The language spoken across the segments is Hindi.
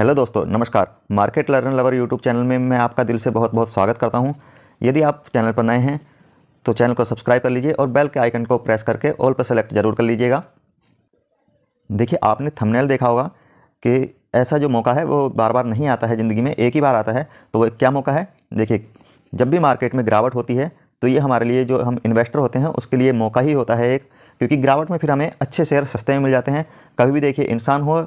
हेलो दोस्तों नमस्कार market learn lover YouTube channel में मैं आपका दिल से बहुत बहुत स्वागत करता हूँ यदि आप चैनल पर नए हैं तो चैनल को सब्सक्राइब कर लीजिए और बेल के आइकन को प्रेस करके ऑल पर सेलेक्ट जरूर कर लीजिएगा देखिए आपने थंबनेल देखा होगा कि ऐसा जो मौका है वो बार बार नहीं आता है ज़िंदगी में एक ही बार आता है तो वो क्या मौका है देखिए जब भी मार्केट में गिरावट होती है तो ये हमारे लिए जो हम इन्वेस्टर होते हैं उसके लिए मौका ही होता है एक क्योंकि गिरावट में फिर हमें अच्छे शेयर सस्ते में मिल जाते हैं कभी भी देखिए इंसान हो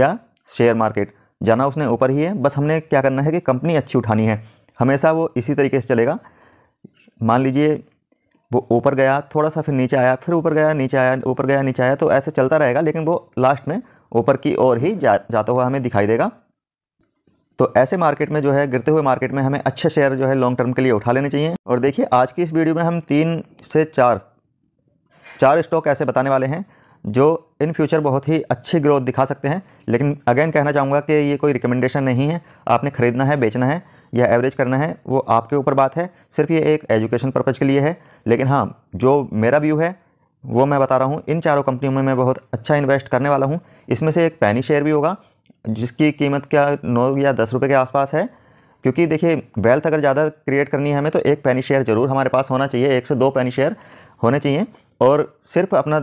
या शेयर मार्केट जाना उसने ऊपर ही है बस हमने क्या करना है कि कंपनी अच्छी उठानी है हमेशा वो इसी तरीके से चलेगा मान लीजिए वो ऊपर गया थोड़ा सा फिर नीचे आया फिर ऊपर गया नीचे आया ऊपर गया नीचे आया तो ऐसे चलता रहेगा लेकिन वो लास्ट में ऊपर की ओर ही जा जाता हुआ हमें दिखाई देगा तो ऐसे मार्केट में जो है गिरते हुए मार्केट में हमें अच्छे शेयर जो है लॉन्ग टर्म के लिए उठा लेने चाहिए और देखिए आज की इस वीडियो में हम तीन से चार चार स्टॉक ऐसे बताने वाले हैं जो इन फ्यूचर बहुत ही अच्छी ग्रोथ दिखा सकते हैं लेकिन अगेन कहना चाहूँगा कि ये कोई रिकमेंडेशन नहीं है आपने ख़रीदना है बेचना है या एवरेज करना है वो आपके ऊपर बात है सिर्फ ये एक एजुकेशन पर्पज़ के लिए है लेकिन हाँ जो मेरा व्यू है वो मैं बता रहा हूँ इन चारों कंपनियों में मैं बहुत अच्छा इन्वेस्ट करने वाला हूँ इसमें से एक पैनी शेयर भी होगा जिसकी कीमत क्या नौ या दस रुपये के आसपास है क्योंकि देखिए वेल्थ अगर ज़्यादा क्रिएट करनी है हमें तो एक पैनी शेयर ज़रूर हमारे पास होना चाहिए एक से दो पैनी शेयर होने चाहिए और सिर्फ अपना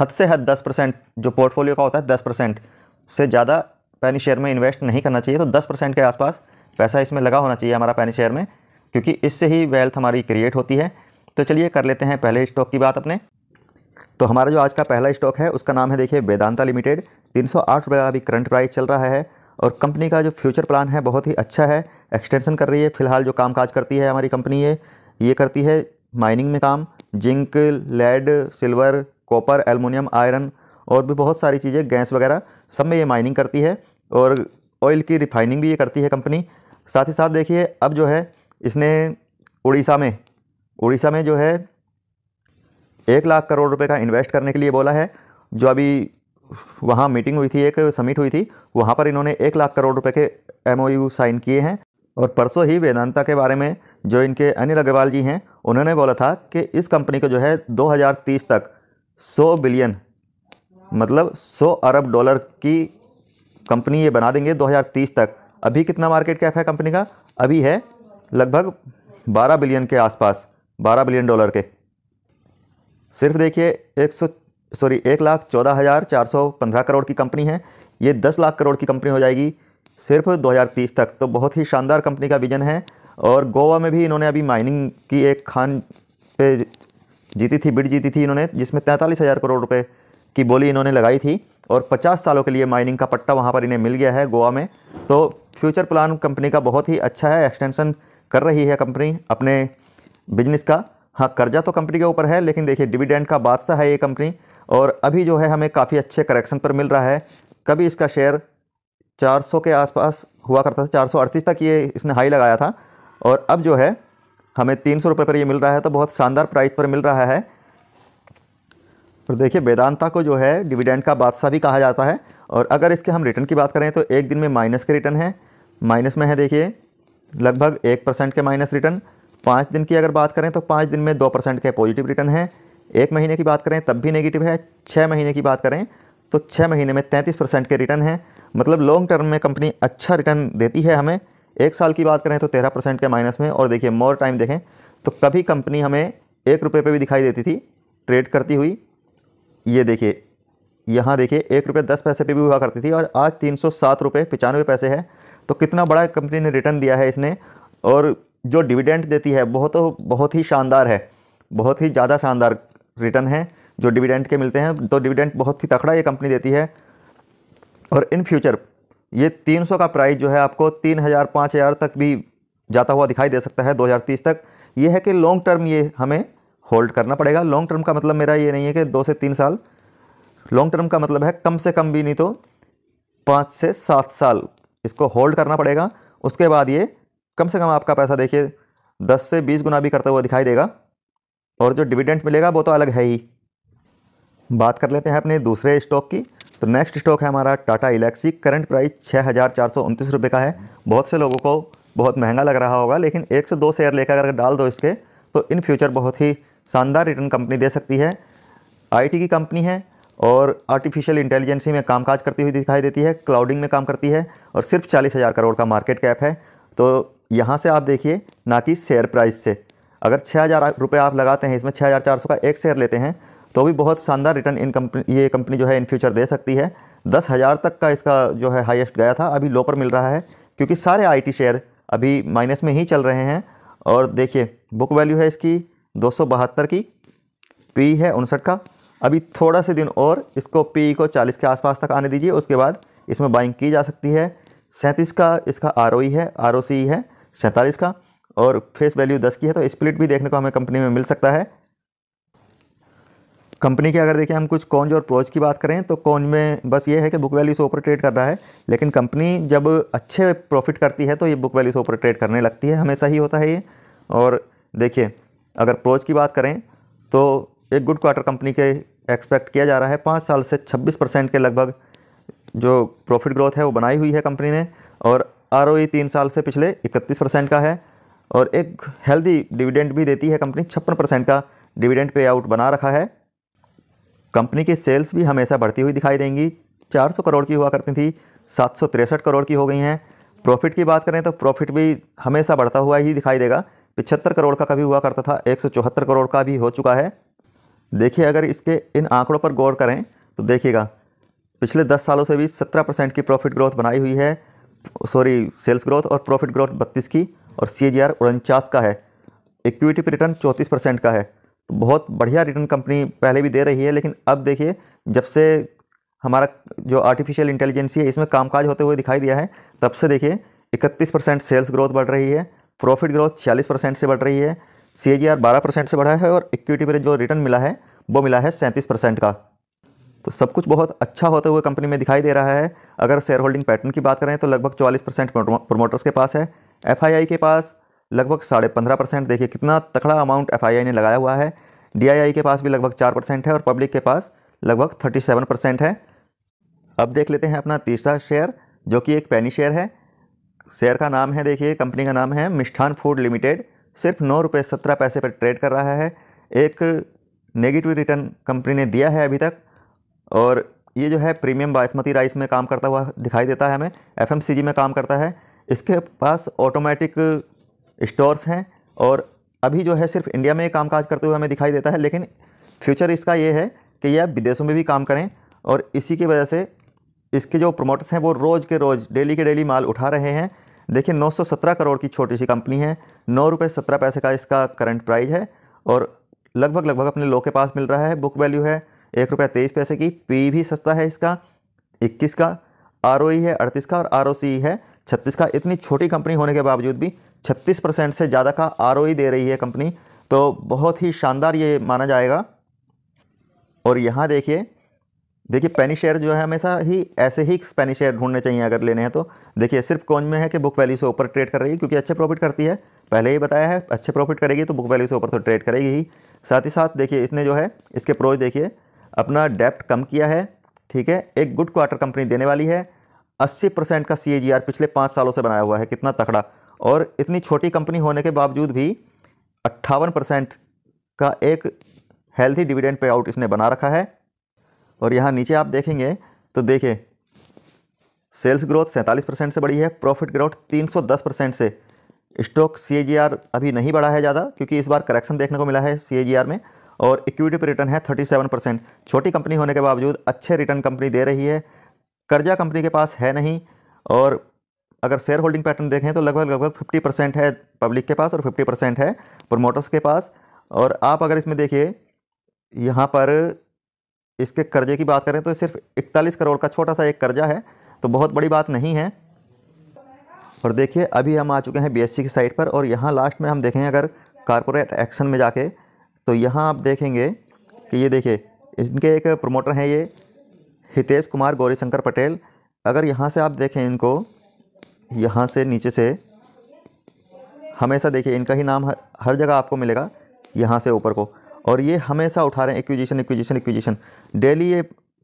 हद से हद दस परसेंट जो पोर्टफोलियो का होता है दस परसेंट से ज़्यादा पैनी शेयर में इन्वेस्ट नहीं करना चाहिए तो दस परसेंट के आसपास पैसा इसमें लगा होना चाहिए हमारा पैनी शेयर में क्योंकि इससे ही वेल्थ हमारी क्रिएट होती है तो चलिए कर लेते हैं पहले स्टॉक की बात अपने तो हमारा जो आज का पहला स्टॉक है उसका नाम है देखिए वेदांता लिमिटेड तीन सौ आठ रुपये का अभी करंट प्राइस चल रहा है और कंपनी का जो फ्यूचर प्लान है बहुत ही अच्छा है एक्सटेंशन कर रही है फिलहाल जो काम काज करती है हमारी कंपनी ये ये करती है माइनिंग में काम zinc lead silver copper aluminium iron और भी बहुत सारी चीज़ें गैस वगैरह सब में ये माइनिंग करती है और ऑयल की रिफाइनिंग भी ये करती है कंपनी साथ ही साथ देखिए अब जो है इसने उड़ीसा में उड़ीसा में जो है एक लाख करोड़ रुपए का इन्वेस्ट करने के लिए बोला है जो अभी वहाँ मीटिंग हुई थी एक समिट हुई थी वहाँ पर इन्होंने एक लाख करोड़ रुपए के एम साइन किए हैं और परसों ही वेदांता के बारे में जो इनके अनिल अग्रवाल जी हैं उन्होंने बोला था कि इस कंपनी को जो है 2030 तक सौ बिलियन मतलब सौ अरब डॉलर की कंपनी ये बना देंगे 2030 तक अभी कितना मार्केट कैप है कंपनी का अभी है लगभग 12 बिलियन के आसपास 12 बिलियन डॉलर के सिर्फ देखिए एक सौ सॉरी एक लाख चौदह हज़ार चार सौ पंद्रह करोड़ की कंपनी है ये दस लाख करोड़ की कंपनी हो जाएगी सिर्फ 2030 तक तो बहुत ही शानदार कंपनी का विजन है और गोवा में भी इन्होंने अभी माइनिंग की एक खान पे जीती थी बिड जीती थी इन्होंने जिसमें तैंतालीस हज़ार करोड़ रुपये की बोली इन्होंने लगाई थी और 50 सालों के लिए माइनिंग का पट्टा वहाँ पर इन्हें मिल गया है गोवा में तो फ्यूचर प्लान कंपनी का बहुत ही अच्छा है एक्सटेंशन कर रही है कंपनी अपने बिजनेस का हाँ कर्जा तो कंपनी के ऊपर है लेकिन देखिए डिविडेंड का बादशाह है ये कंपनी और अभी जो है हमें काफ़ी अच्छे करेक्शन पर मिल रहा है कभी इसका शेयर 400 के आसपास हुआ करता था 438 तक ये इसने हाई लगाया था और अब जो है हमें तीन सौ रुपये पर ये मिल रहा है तो बहुत शानदार प्राइस पर मिल रहा है और देखिए वेदांता को जो है डिविडेंड का बादशाह भी कहा जाता है और अगर इसके हम रिटर्न की बात करें तो एक दिन में माइनस के रिटर्न है माइनस में है देखिए लगभग एक परसेंट के माइनस रिटर्न पाँच दिन की अगर बात करें तो पाँच दिन में दो परसेंट के पॉजिटिव रिटर्न है एक महीने की बात करें तब भी नेगेटिव है छः महीने की बात करें तो छः महीने में तैंतीस परसेंट के रिटर्न है मतलब लॉन्ग टर्म में कंपनी अच्छा रिटर्न देती है हमें एक साल की बात करें तो तेरह परसेंट के माइनस में और देखिए मोर टाइम देखें तो कभी कंपनी हमें एक रुपये पर भी दिखाई देती थी ट्रेड करती हुई ये देखिए यहाँ देखिए एक रुपये दस पैसे पर भी हुआ करती थी और आज तीन सौ सात रुपये पचानवे पैसे है तो कितना बड़ा कंपनी ने रिटर्न दिया है इसने और जो डिविडेंड देती है बहुत तो बहुत ही शानदार है बहुत ही ज़्यादा शानदार रिटर्न है जो डिविडेंड के मिलते हैं तो डिविडेंड बहुत ही तकड़ा ये कंपनी देती है और इन फ्यूचर ये 300 का प्राइस जो है आपको 3000 हज़ार तक भी जाता हुआ दिखाई दे सकता है 2030 तक ये है कि लॉन्ग टर्म ये हमें होल्ड करना पड़ेगा लॉन्ग टर्म का मतलब मेरा ये नहीं है कि दो से तीन साल लॉन्ग टर्म का मतलब है कम से कम भी नहीं तो पाँच से सात साल इसको होल्ड करना पड़ेगा उसके बाद ये कम से कम आपका पैसा देखिए दस से बीस गुना भी करता हुआ दिखाई देगा और जो डिविडेंट मिलेगा वो तो अलग है ही बात कर लेते हैं अपने दूसरे स्टॉक की तो नेक्स्ट स्टॉक है हमारा टाटा इलेक्सी करंट प्राइस छः हज़ार चार सौ उनतीस रुपये का है बहुत से लोगों को बहुत महंगा लग रहा होगा लेकिन एक से दो शेयर लेकर अगर डाल दो इसके तो इन फ्यूचर बहुत ही शानदार रिटर्न कंपनी दे सकती है आईटी की कंपनी है और आर्टिफिशियल इंटेलिजेंसी में कामकाज करती हुई दिखाई देती है क्लाउडिंग में काम करती है और सिर्फ चालीस हज़ार करोड़ का मार्केट कैप है तो यहाँ से आप देखिए ना कि शेयर प्राइस से अगर छः हज़ार रुपये आप लगाते हैं इसमें छः हज़ार चार सौ का एक शेयर लेते हैं तो भी बहुत शानदार रिटर्न इन कंपनी ये कंपनी जो है इन फ्यूचर दे सकती है दस हज़ार तक का इसका जो है हाईएस्ट गया था अभी लो पर मिल रहा है क्योंकि सारे आईटी शेयर अभी माइनस में ही चल रहे हैं और देखिए बुक वैल्यू है इसकी दो की पी है उनसठ का अभी थोड़ा से दिन और इसको पी को 40 के आसपास तक आने दीजिए उसके बाद इसमें बाइंग की जा सकती है सैंतीस का इसका आर e है आर e है सैंतालीस का और फेस वैल्यू दस की है तो स्प्लिट भी देखने को हमें कंपनी में मिल सकता है कंपनी के अगर देखें हम कुछ कौन और प्रोज की बात करें तो कौन में बस ये है कि बुक वैल्यू से ऊपर ट्रेड कर रहा है लेकिन कंपनी जब अच्छे प्रॉफिट करती है तो ये बुक वैल्यू से ऊपर ट्रेड करने लगती है हमेशा ही होता है ये और देखिए अगर प्रोज की बात करें तो एक गुड क्वार्टर कंपनी के एक्सपेक्ट किया जा रहा है पाँच साल से छब्बीस परसेंट के लगभग जो प्रॉफिट ग्रोथ है वो बनाई हुई है कंपनी ने और आर e तीन साल से पिछले इकतीस परसेंट का है और एक हेल्दी डिविडेंड भी देती है कंपनी छप्पन परसेंट का डिविडेंड पे आउट बना रखा है कंपनी की सेल्स भी हमेशा बढ़ती हुई दिखाई देंगी 400 करोड़ की हुआ करती थी सात करोड़ की हो गई हैं प्रॉफिट की बात करें तो प्रॉफिट भी हमेशा बढ़ता हुआ ही दिखाई देगा पिछहत्तर करोड़ का कभी हुआ करता था एक करोड़ का भी हो चुका है देखिए अगर इसके इन आंकड़ों पर गौर करें तो देखिएगा पिछले दस सालों से भी सत्रह परसेंट की प्रॉफिट ग्रोथ बनाई हुई है सॉरी सेल्स ग्रोथ और प्रॉफिट ग्रोथ बत्तीस की और सी जी आर उनचास का है इक्विटी पर रिटर्न चौंतीस परसेंट का है तो बहुत बढ़िया रिटर्न कंपनी पहले भी दे रही है लेकिन अब देखिए जब से हमारा जो आर्टिफिशियल इंटेलिजेंसी है इसमें कामकाज होते हुए दिखाई दिया है तब से देखिए इकतीस परसेंट सेल्स ग्रोथ बढ़ रही है प्रॉफिट ग्रोथ छियालीस परसेंट से बढ़ रही है सी ए जी आर बारह परसेंट से बढ़ा है और इक्विटी पर जो रिटर्न मिला है वो मिला है सैंतीस परसेंट का तो सब कुछ बहुत अच्छा होते हुए कंपनी में दिखाई दे रहा है अगर शेयर होल्डिंग पैटर्न की बात करें तो लगभग चौलीस परसेंट प्रोमोटर्स के पास है एफ के पास लगभग साढ़े पंद्रह परसेंट देखिए कितना तकड़ा अमाउंट एफ ने लगाया हुआ है डी के पास भी लगभग चार परसेंट है और पब्लिक के पास लगभग थर्टी सेवन परसेंट है अब देख लेते हैं अपना तीसरा शेयर जो कि एक पैनी शेयर है शेयर का नाम है देखिए कंपनी का नाम है मिष्ठान फूड लिमिटेड सिर्फ नौ रुपये सत्रह पैसे पर ट्रेड कर रहा है एक नेगेटिव रिटर्न कंपनी ने दिया है अभी तक और ये जो है प्रीमियम बासमती राइस में काम करता हुआ दिखाई देता है हमें एफएमसीजी में काम करता है इसके पास ऑटोमेटिक स्टोर्स हैं और अभी जो है सिर्फ इंडिया में काम काज करते हुए हमें दिखाई देता है लेकिन फ्यूचर इसका ये है कि यह विदेशों में भी काम करें और इसी की वजह से इसके जो प्रमोटर्स हैं वो रोज़ के रोज़ डेली के डेली माल उठा रहे हैं देखिए 917 करोड़ की छोटी सी कंपनी है नौ रुपये सत्रह पैसे का इसका करंट प्राइस है और लगभग लगभग अपने लो के पास मिल रहा है बुक वैल्यू है एक रुपये तेईस पैसे की पी भी सस्ता है इसका इक्कीस का आर e है अड़तीस का और आर e है छत्तीस का इतनी छोटी कंपनी होने के बावजूद भी छत्तीस परसेंट से ज़्यादा का आर दे रही है कंपनी तो बहुत ही शानदार ये माना जाएगा और यहाँ देखिए देखिए पेनी शेयर जो है हमेशा ही ऐसे ही पेनी शेयर ढूंढने चाहिए अगर लेने हैं तो देखिए सिर्फ कौन में है कि बुक वैल्यू से ऊपर ट्रेड कर रही है क्योंकि अच्छे प्रॉफिट करती है पहले ही बताया है अच्छे प्रॉफिट करेगी तो बुक वैल्यू से ऊपर तो ट्रेड करेगी ही साथ ही साथ देखिए इसने जो है इसके प्रोज देखिए अपना डेप्ट कम किया है ठीक है एक गुड क्वार्टर कंपनी देने वाली है अस्सी परसेंट का सी पिछले पाँच सालों से बनाया हुआ है कितना तकड़ा और इतनी छोटी कंपनी होने के बावजूद भी अट्ठावन परसेंट का एक हेल्थी डिविडेंड पे आउट इसने बना रखा है और यहाँ नीचे आप देखेंगे तो देखिए सेल्स ग्रोथ सैंतालीस परसेंट से बढ़ी है प्रॉफिट ग्रोथ तीन सौ दस परसेंट से स्टॉक सी अभी नहीं बढ़ा है ज़्यादा क्योंकि इस बार करेक्शन देखने को मिला है सी में और इक्विटी पर रिटर्न है सेवन परसेंट छोटी कंपनी होने के बावजूद अच्छे रिटर्न कंपनी दे रही है कर्जा कंपनी के पास है नहीं और अगर शेयर होल्डिंग पैटर्न देखें तो लगभग लगभग फिफ्टी परसेंट है पब्लिक के पास और फिफ्टी परसेंट है प्रोमोटर्स के पास और आप अगर इसमें देखिए यहाँ पर इसके कर्जे की बात करें तो सिर्फ इकतालीस करोड़ का छोटा सा एक कर्जा है तो बहुत बड़ी बात नहीं है और देखिए अभी हम आ चुके हैं बी e की साइट पर और यहाँ लास्ट में हम देखें अगर कारपोरेट एक्शन में जाके तो यहाँ आप देखेंगे कि ये देखिए इनके एक प्रमोटर हैं ये हितेश कुमार गौरीशंकर पटेल अगर यहाँ से आप देखें इनको यहाँ से नीचे से हमेशा देखिए इनका ही नाम हर, जगह आपको मिलेगा यहाँ से ऊपर को और ये हमेशा उठा रहे हैं एक्विजिशन एक्विजिशन एक्विजिशन डेली ये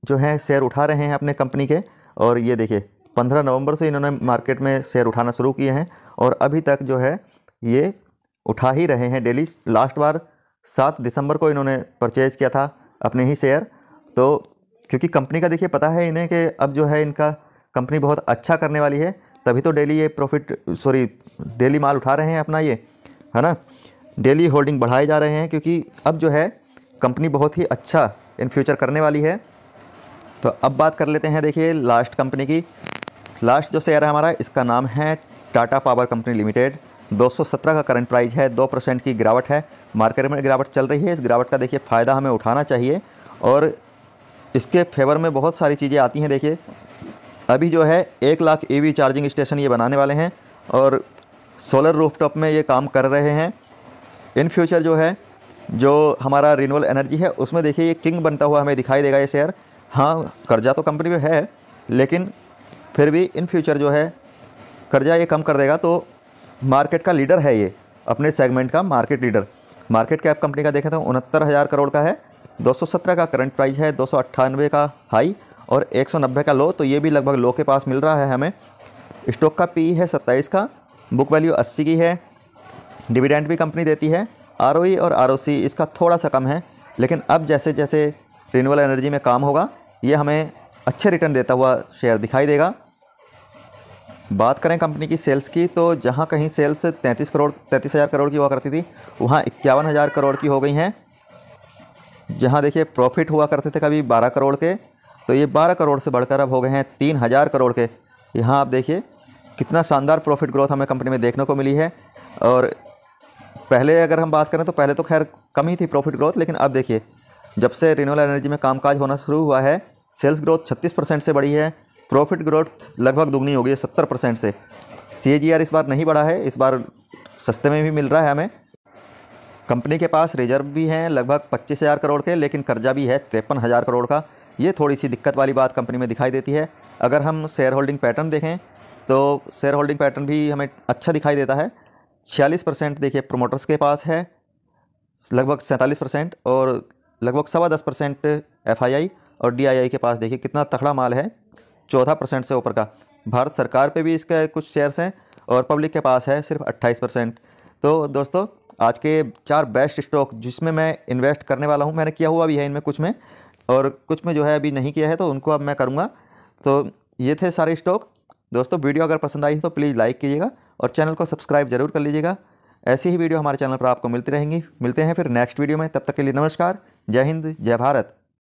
जो है शेयर उठा रहे हैं अपने कंपनी के और ये देखिए पंद्रह नवंबर से इन्होंने मार्केट में शेयर उठाना शुरू किए हैं और अभी तक जो है ये उठा ही रहे हैं डेली लास्ट बार सात दिसंबर को इन्होंने परचेज़ किया था अपने ही शेयर तो क्योंकि कंपनी का देखिए पता है इन्हें कि अब जो है इनका कंपनी बहुत अच्छा करने वाली है तभी तो डेली ये प्रॉफिट सॉरी डेली माल उठा रहे हैं अपना ये है ना डेली होल्डिंग बढ़ाए जा रहे हैं क्योंकि अब जो है कंपनी बहुत ही अच्छा इन फ्यूचर करने वाली है तो अब बात कर लेते हैं देखिए लास्ट कंपनी की लास्ट जो शेयर है हमारा इसका नाम है टाटा पावर कंपनी लिमिटेड 217 का करंट प्राइस है दो परसेंट की गिरावट है मार्केट में गिरावट चल रही है इस गिरावट का देखिए फ़ायदा हमें उठाना चाहिए और इसके फेवर में बहुत सारी चीज़ें आती हैं देखिए अभी जो है एक लाख ई चार्जिंग स्टेशन ये बनाने वाले हैं और सोलर रूफटॉप में ये काम कर रहे हैं इन फ्यूचर जो है जो हमारा रिनल एनर्जी है उसमें देखिए ये किंग बनता हुआ हमें दिखाई देगा ये शेयर हाँ कर्जा तो कंपनी में है लेकिन फिर भी इन फ्यूचर जो है कर्जा ये कम कर देगा तो मार्केट का लीडर है ये अपने सेगमेंट का market leader market cap company का देखें तो उनहत्तर हज़ार करोड़ का है 217 का करंट प्राइस है दो का हाई और 190 का लो तो ये भी लगभग लो के पास मिल रहा है हमें स्टॉक का पी है 27 का बुक वैल्यू 80 की है डिविडेंड भी कंपनी देती है आर और आर इसका थोड़ा सा कम है लेकिन अब जैसे जैसे रिन्यूअल एनर्जी में काम होगा ये हमें अच्छे रिटर्न देता हुआ शेयर दिखाई देगा बात करें कंपनी की सेल्स की तो जहाँ कहीं सेल्स 33 करोड़ तैंतीस हज़ार करोड़ की हुआ करती थी वहाँ इक्यावन हज़ार करोड़ की हो गई हैं जहाँ देखिए प्रॉफिट हुआ करते थे कभी 12 करोड़ के तो ये बारह करोड़ से बढ़कर अब हो गए हैं तीन हज़ार करोड़ के यहाँ आप देखिए कितना शानदार प्रॉफिट ग्रोथ हमें कंपनी में देखने को मिली है और पहले अगर हम बात करें तो पहले तो खैर कम ही थी प्रॉफिट ग्रोथ लेकिन अब देखिए जब से रिन्यूअल एनर्जी में कामकाज होना शुरू हुआ है सेल्स ग्रोथ छत्तीस परसेंट से बढ़ी है प्रॉफिट ग्रोथ लगभग दुगनी हो गई है सत्तर परसेंट से सी इस बार नहीं बढ़ा है इस बार सस्ते में भी मिल रहा है हमें कंपनी के पास रिजर्व भी हैं लगभग पच्चीस हज़ार करोड़ के लेकिन कर्जा भी है तिरपन हज़ार करोड़ का ये थोड़ी सी दिक्कत वाली बात कंपनी में दिखाई देती है अगर हम शेयर होल्डिंग पैटर्न देखें तो शेयर होल्डिंग पैटर्न भी हमें अच्छा दिखाई देता है छियालीस परसेंट देखिए प्रोमोटर्स के पास है लगभग सैंतालीस परसेंट और लगभग सवा दस परसेंट एफ और डी के पास देखिए कितना तखड़ा माल है चौदह परसेंट से ऊपर का भारत सरकार पे भी इसके कुछ शेयर्स हैं और पब्लिक के पास है सिर्फ अट्ठाईस परसेंट तो दोस्तों आज के चार बेस्ट स्टॉक जिसमें मैं इन्वेस्ट करने वाला हूँ मैंने किया हुआ भी है इनमें कुछ में और कुछ में जो है अभी नहीं किया है तो उनको अब मैं करूँगा तो ये थे सारे स्टॉक दोस्तों वीडियो अगर पसंद आई तो प्लीज़ लाइक कीजिएगा और चैनल को सब्सक्राइब जरूर कर लीजिएगा ऐसी ही वीडियो हमारे चैनल पर आपको मिलती रहेंगी मिलते हैं फिर नेक्स्ट वीडियो में तब तक के लिए नमस्कार जय हिंद जय भारत